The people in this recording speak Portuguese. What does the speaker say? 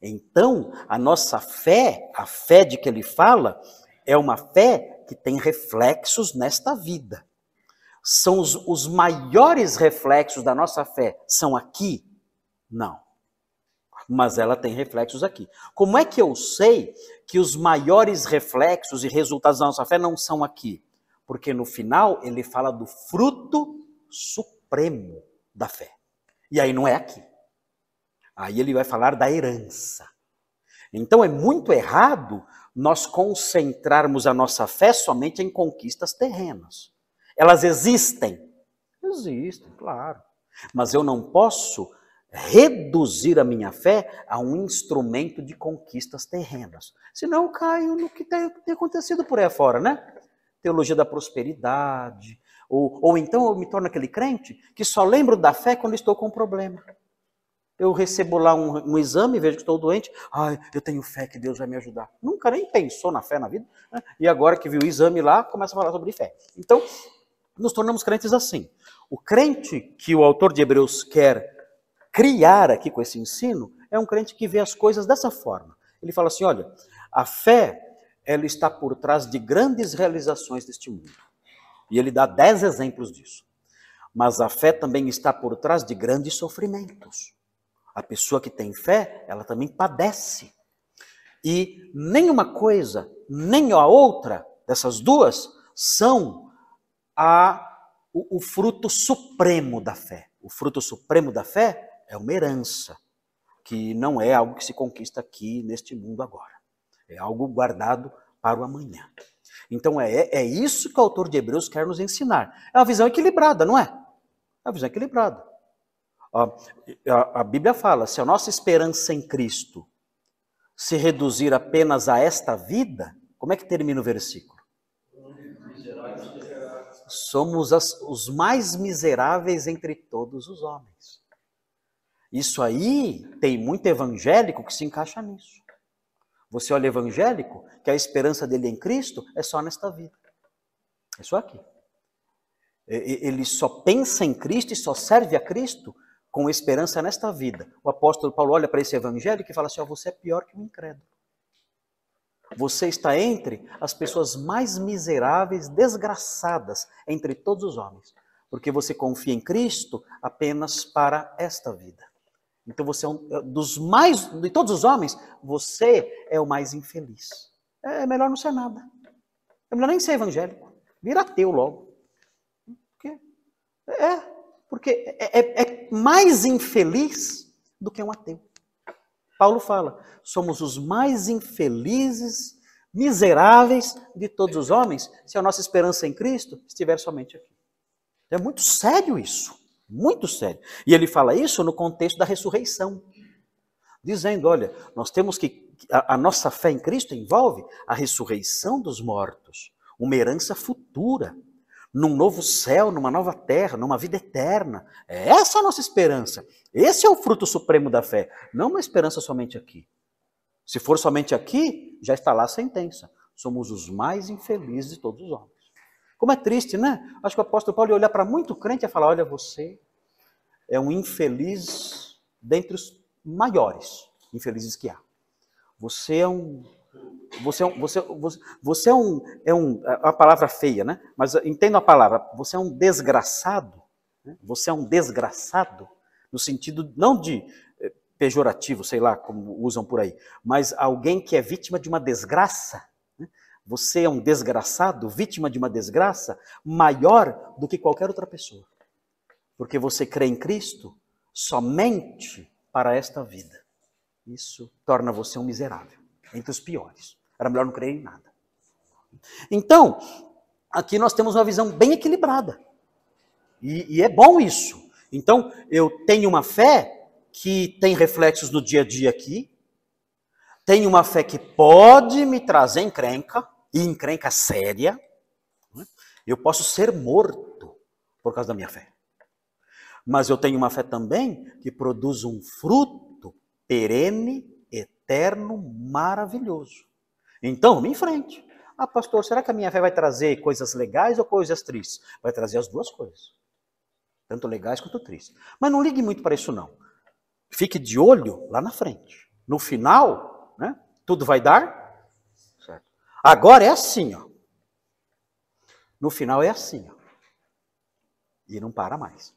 Então, a nossa fé, a fé de que ele fala, é uma fé que tem reflexos nesta vida. São os, os maiores reflexos da nossa fé são aqui? Não. Mas ela tem reflexos aqui. Como é que eu sei que os maiores reflexos e resultados da nossa fé não são aqui? Porque no final ele fala do fruto supremo da fé. E aí não é aqui. Aí ele vai falar da herança. Então é muito errado nós concentrarmos a nossa fé somente em conquistas terrenas. Elas existem? Existem, claro. Mas eu não posso reduzir a minha fé a um instrumento de conquistas terrenas. Senão eu caio no que tem, tem acontecido por aí fora, né? Teologia da prosperidade. Ou, ou então eu me torno aquele crente que só lembro da fé quando estou com um problema. Eu recebo lá um, um exame, vejo que estou doente, ai, eu tenho fé que Deus vai me ajudar. Nunca nem pensou na fé na vida, né? e agora que viu o exame lá, começa a falar sobre fé. Então, nos tornamos crentes assim. O crente que o autor de Hebreus quer criar aqui com esse ensino é um crente que vê as coisas dessa forma. Ele fala assim: olha, a fé ela está por trás de grandes realizações deste mundo. E ele dá dez exemplos disso. Mas a fé também está por trás de grandes sofrimentos. A pessoa que tem fé, ela também padece. E nenhuma coisa, nem a outra dessas duas são a, o, o fruto supremo da fé. O fruto supremo da fé é uma herança, que não é algo que se conquista aqui neste mundo agora. É algo guardado para o amanhã. Então é, é, é isso que o autor de Hebreus quer nos ensinar. É uma visão equilibrada, não é? É uma visão equilibrada. A, a, a Bíblia fala: se a nossa esperança em Cristo se reduzir apenas a esta vida, como é que termina o versículo? Somos as, os mais miseráveis entre todos os homens. Isso aí tem muito evangélico que se encaixa nisso. Você olha evangélico, que a esperança dele é em Cristo é só nesta vida. É só aqui. Ele só pensa em Cristo e só serve a Cristo com esperança nesta vida. O apóstolo Paulo olha para esse evangelho e fala assim: você é pior que um incrédulo. Você está entre as pessoas mais miseráveis, desgraçadas entre todos os homens, porque você confia em Cristo apenas para esta vida. Então você é um, é, dos mais de todos os homens, você é o mais infeliz. É, é melhor não ser nada. É melhor nem ser evangélico. Vira ateu logo. Porque é porque é, é, é mais infeliz do que um ateu. Paulo fala: somos os mais infelizes, miseráveis de todos os homens, se a nossa esperança em Cristo estiver somente aqui. É muito sério isso, muito sério. E ele fala isso no contexto da ressurreição, dizendo: olha, nós temos que. A, a nossa fé em Cristo envolve a ressurreição dos mortos, uma herança futura num novo céu, numa nova terra, numa vida eterna. É essa é a nossa esperança. Esse é o fruto supremo da fé. Não uma esperança somente aqui. Se for somente aqui, já está lá a sentença. Somos os mais infelizes de todos os homens. Como é triste, né? Acho que o apóstolo Paulo ia olhar para muito crente e falar: olha, você é um infeliz dentre os maiores infelizes que há. Você é um você é um, você, você, é um, é um, é uma palavra feia, né? Mas entenda a palavra. Você é um desgraçado. Né? Você é um desgraçado no sentido não de eh, pejorativo, sei lá como usam por aí, mas alguém que é vítima de uma desgraça. Né? Você é um desgraçado, vítima de uma desgraça maior do que qualquer outra pessoa, porque você crê em Cristo somente para esta vida. Isso torna você um miserável, entre os piores. Era melhor não crer em nada. Então, aqui nós temos uma visão bem equilibrada. E, e é bom isso. Então, eu tenho uma fé que tem reflexos no dia a dia aqui, tenho uma fé que pode me trazer encrenca, e encrenca séria. Eu posso ser morto por causa da minha fé. Mas eu tenho uma fé também que produz um fruto perene, eterno, maravilhoso. Então, vamos em frente. Ah, pastor, será que a minha fé vai trazer coisas legais ou coisas tristes? Vai trazer as duas coisas. Tanto legais quanto tristes. Mas não ligue muito para isso, não. Fique de olho lá na frente. No final, né, tudo vai dar. Certo. Agora é assim, ó. No final é assim, ó. E não para mais.